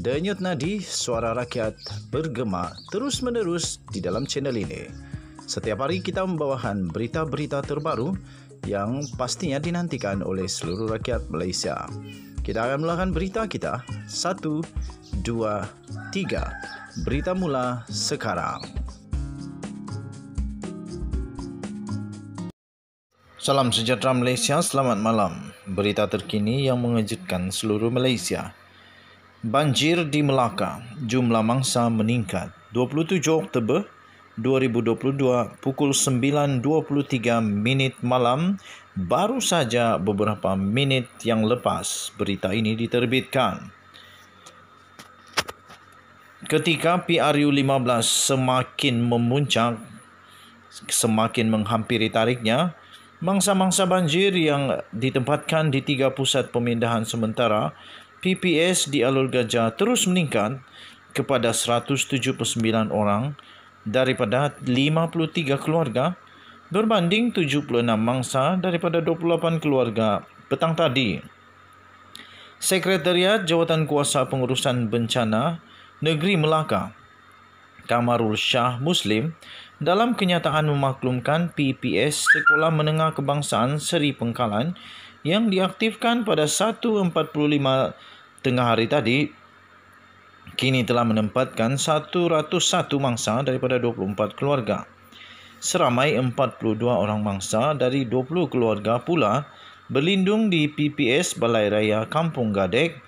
Denyut nadi suara rakyat bergema terus-menerus di dalam channel ini. Setiap hari kita membawakan berita-berita terbaru yang pastinya dinantikan oleh seluruh rakyat Malaysia. Kita akan melakukan berita kita. Satu, dua, tiga. Berita mula sekarang. Salam sejahtera Malaysia, selamat malam. Berita terkini yang mengejutkan seluruh Malaysia. Banjir di Melaka, jumlah mangsa meningkat. 27 Oktober 2022 pukul 9.23 minit malam baru saja beberapa minit yang lepas berita ini diterbitkan. Ketika PRU 15 semakin memuncak, semakin menghampiri tariknya, mangsa-mangsa banjir yang ditempatkan di tiga pusat pemindahan sementara PPS di Alor Gajah terus meningkat kepada 179 orang daripada 53 keluarga berbanding 76 mangsa daripada 28 keluarga petang tadi. Sekretariat Jawatan Kuasa Pengurusan Bencana Negeri Melaka Kamarul Shah Muslim dalam kenyataan memaklumkan PPS Sekolah Menengah Kebangsaan Seri Pengkalan yang diaktifkan pada 1.45 tengah hari tadi, kini telah menempatkan 101 mangsa daripada 24 keluarga. Seramai 42 orang mangsa dari 20 keluarga pula berlindung di PPS Balai Raya Kampung Gadek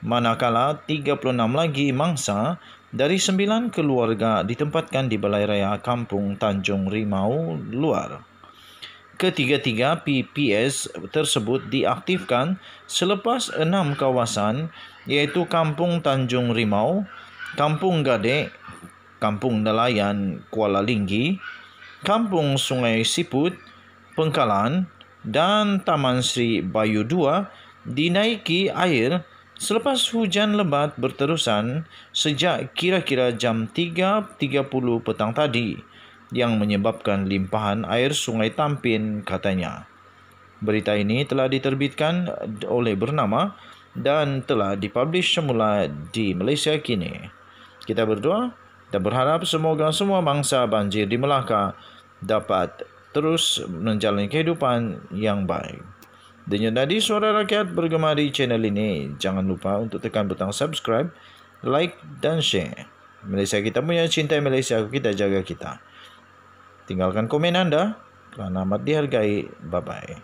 manakala 36 lagi mangsa dari sembilan keluarga ditempatkan di Balai Raya Kampung Tanjung Rimau Luar. Ketiga-tiga PPS tersebut diaktifkan selepas enam kawasan iaitu Kampung Tanjung Rimau, Kampung Gade, Kampung Nelayan Kuala Linggi, Kampung Sungai Siput, Pengkalan dan Taman Sri Bayu II dinaiki air Selepas hujan lebat berterusan sejak kira-kira jam 3.30 petang tadi yang menyebabkan limpahan air Sungai Tampin katanya. Berita ini telah diterbitkan oleh bernama dan telah dipublish semula di Malaysia kini. Kita berdoa dan berharap semoga semua mangsa banjir di Melaka dapat terus menjalani kehidupan yang baik. Dengan Nadi Suara Rakyat di channel ini. Jangan lupa untuk tekan butang subscribe, like dan share. Malaysia kita punya, cinta Malaysia kita jaga kita. Tinggalkan komen anda kerana amat dihargai. Bye-bye.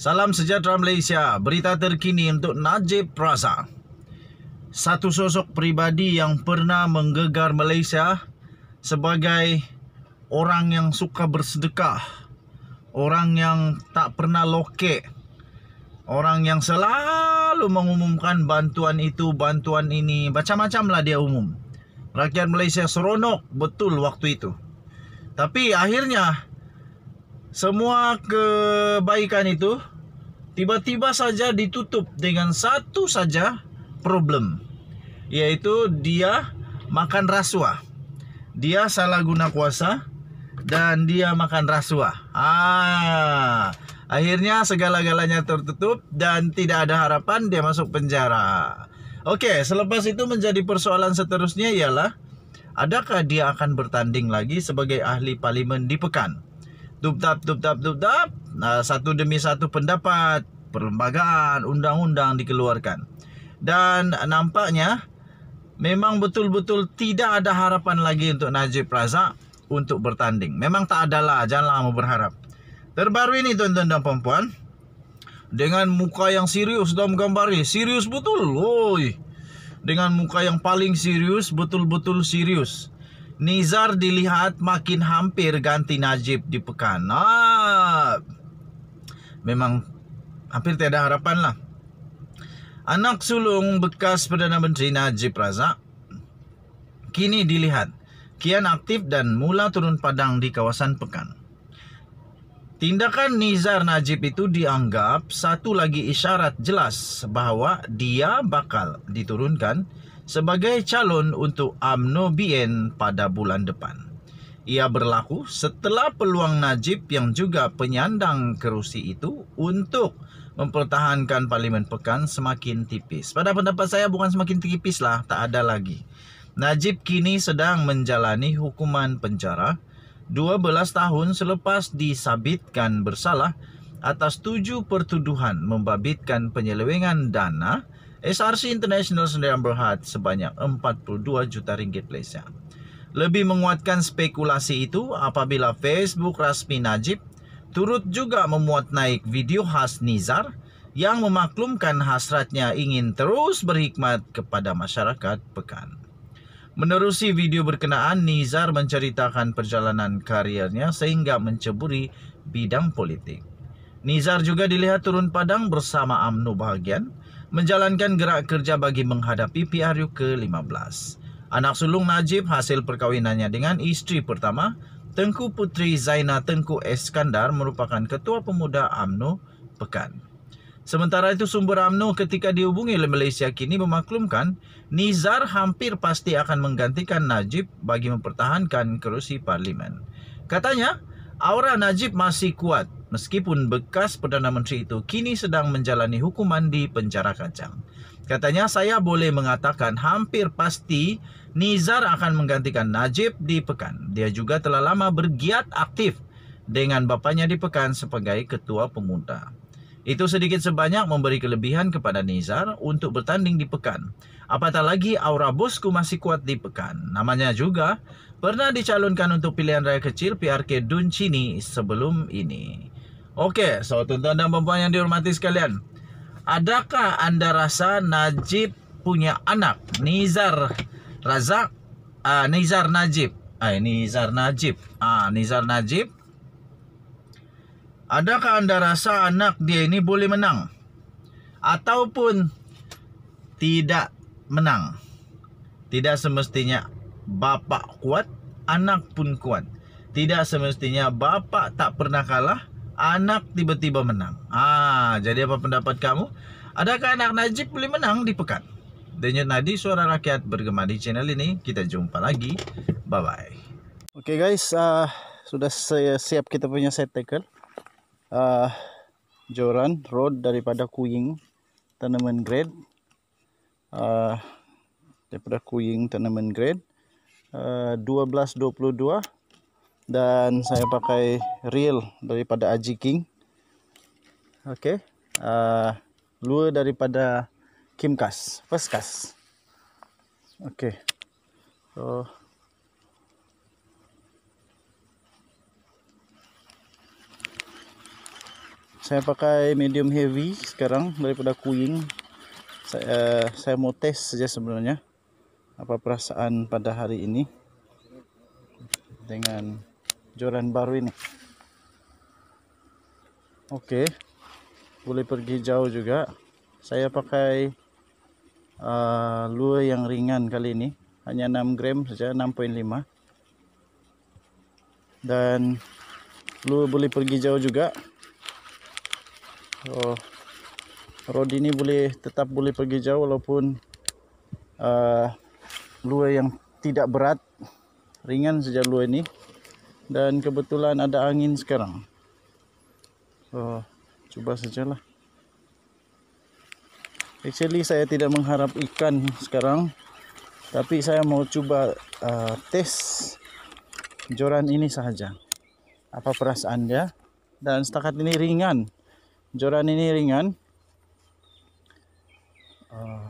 Salam sejahtera Malaysia. Berita terkini untuk Najib Razak satu sosok pribadi yang pernah menggegar Malaysia sebagai orang yang suka bersedekah, orang yang tak pernah loke, orang yang selalu mengumumkan bantuan itu, bantuan ini, macam-macam lah dia umum. Rakyat Malaysia seronok betul waktu itu. Tapi akhirnya semua kebaikan itu tiba-tiba saja ditutup dengan satu saja problem yaitu dia makan rasuah. Dia salah guna kuasa dan dia makan rasuah. Ah, akhirnya segala-galanya tertutup dan tidak ada harapan dia masuk penjara. Oke, selepas itu menjadi persoalan seterusnya ialah adakah dia akan bertanding lagi sebagai ahli parlimen di pekan? Dubdap, dubdap, dubdap. Nah, satu demi satu pendapat, perlembagaan, undang-undang dikeluarkan. dan nampaknya memang betul-betul tidak ada harapan lagi untuk Najib Razak untuk bertanding. Memang tak ada lah, janganlah kamu berharap. Terbaru ini tuan-tuan dan puan-puan dengan muka yang serius dalam gambar ini, serius betul. Woi. Dengan muka yang paling serius, betul-betul serius. Nizar dilihat makin hampir ganti Najib di pekan. Ah. Memang hampir tiada harapan lah. Anak sulung bekas Perdana Menteri Najib Razak kini dilihat kian aktif dan mula turun padang di kawasan Pekan. Tindakan Nizar Najib itu dianggap satu lagi isyarat jelas bahawa dia bakal diturunkan sebagai calon untuk UMNO BN pada bulan depan. Ia berlaku setelah peluang Najib yang juga penyandang kerusi itu untuk menurunkan mempertahankan parlimen pekan semakin tipis. Pada pendapat saya bukan semakin tipis lah, tak ada lagi. Najib kini sedang menjalani hukuman penjara 12 tahun selepas disabitkan bersalah atas tujuh pertuduhan membabitkan penyelewengan dana SRC International Sdn Berhad sebanyak 42 juta ringgit Malaysia. Lebih menguatkan spekulasi itu apabila Facebook rasmi Najib turut juga memuat naik video khas Nizar yang memaklumkan hasratnya ingin terus berhikmat kepada masyarakat pekan. Menerusi video berkenaan, Nizar menceritakan perjalanan kariernya sehingga menceburi bidang politik. Nizar juga dilihat turun padang bersama UMNO Bahagian menjalankan gerak kerja bagi menghadapi PRU ke-15. Anak sulung Najib hasil perkawinannya dengan isteri pertama, Tengku Putri Zaina Tengku Eskandar merupakan Ketua Pemuda AMNO Pekan. Sementara itu sumber AMNO ketika dihubungi oleh Malaysia kini memaklumkan Nizar hampir pasti akan menggantikan Najib bagi mempertahankan kerusi parlimen. Katanya, aura Najib masih kuat meskipun bekas Perdana Menteri itu kini sedang menjalani hukuman di penjara kacang. Katanya saya boleh mengatakan hampir pasti Nizar akan menggantikan Najib di Pekan. Dia juga telah lama bergiat aktif dengan bapanya di Pekan sebagai ketua pemuda. Itu sedikit sebanyak memberi kelebihan kepada Nizar untuk bertanding di Pekan. Apatah lagi aura bosku masih kuat di Pekan. Namanya juga pernah dicalonkan untuk pilihan raya kecil PRK Dun Duncini sebelum ini. Okey, so tuan-tuan dan puan yang dihormati sekalian. Adakah anda rasa Najib punya anak Nizar Razak uh, Nizar Najib Ay, ah, Nizar Najib uh, Nizar Najib Adakah anda rasa anak dia ini boleh menang Ataupun Tidak menang Tidak semestinya Bapak kuat Anak pun kuat Tidak semestinya Bapak tak pernah kalah anak tiba-tiba menang. Ah, jadi apa pendapat kamu? Adakah anak Najib boleh menang di pekan? Denyut Nadi, Suara Rakyat bergema di channel ini. Kita jumpa lagi. Bye-bye. Okay guys, uh, sudah siap kita punya set tackle. Uh, Joran Road daripada Kuying Tanaman Grade. Uh, daripada Kuying Tanaman Grade. Uh, 12.22 dan saya pakai reel daripada Aji King. Okey. Uh, ah, lure daripada Kimcast, Firstcast. Okey. So Saya pakai medium heavy sekarang daripada Kuing. Saya uh, saya mau test saja sebenarnya apa perasaan pada hari ini dengan joran baru ini. Oke. Okay. Boleh pergi jauh juga. Saya pakai uh, lure yang ringan kali ini. Hanya 6 gram saja, 6.5. Dan lure boleh pergi jauh juga. Oh. Rod ini boleh tetap boleh pergi jauh walaupun uh, lure yang tidak berat ringan saja lure ini dan kebetulan ada angin sekarang. So, cuba sajalah. Actually saya tidak mengharap ikan sekarang. Tapi saya mau cuba uh, test joran ini sahaja. Apa perasaan dia. Dan setakat ini ringan. Joran ini ringan. Uh,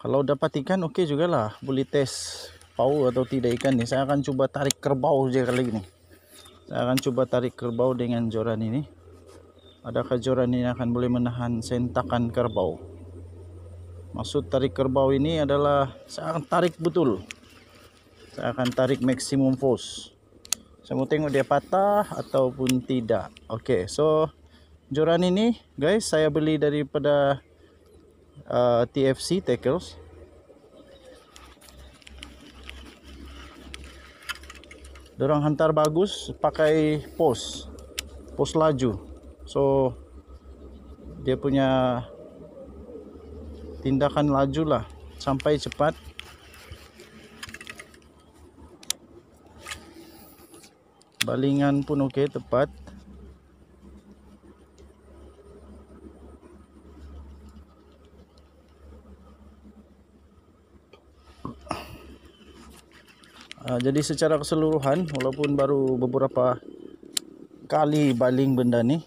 kalau dapat ikan okey jugalah. Boleh test Pau atau tidak ikan ni saya akan cuba tarik kerbau je kali ini saya akan cuba tarik kerbau dengan joran ini adakah joran ini akan boleh menahan sentakan kerbau maksud tarik kerbau ini adalah saya akan tarik betul saya akan tarik maksimum force saya mau tengok dia patah ataupun tidak ok so joran ini guys saya beli daripada uh, TFC Tackles orang hantar bagus pakai pos pos laju so dia punya tindakan laju lah sampai cepat balingan pun okey tepat Ah, jadi secara keseluruhan walaupun baru beberapa kali baling benda ni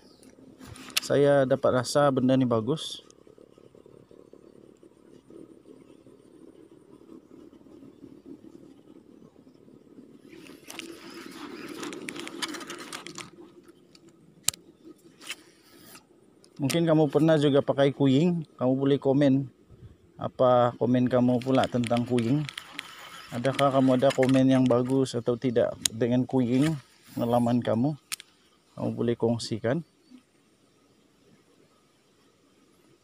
saya dapat rasa benda ni bagus Mungkin kamu pernah juga pakai kuing, kamu boleh komen apa komen kamu pula tentang kuing. Adakah kamu ada komen yang bagus atau tidak dengan kuing pengalaman kamu? Kamu boleh kongsikan.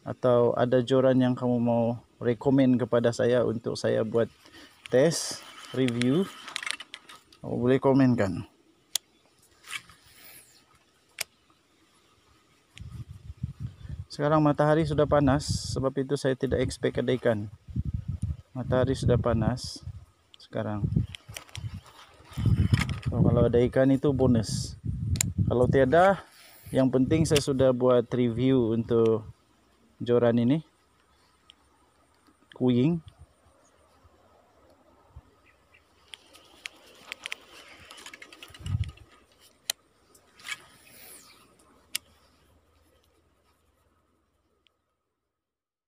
Atau ada joran yang kamu mau rekomen kepada saya untuk saya buat tes, review. Kamu boleh komenkan. Sekarang matahari sudah panas. Sebab itu saya tidak expect ada ikan. Matahari sudah panas sekarang. So, oh, kalau ada ikan itu bonus. Kalau tiada, yang penting saya sudah buat review untuk joran ini. kuing.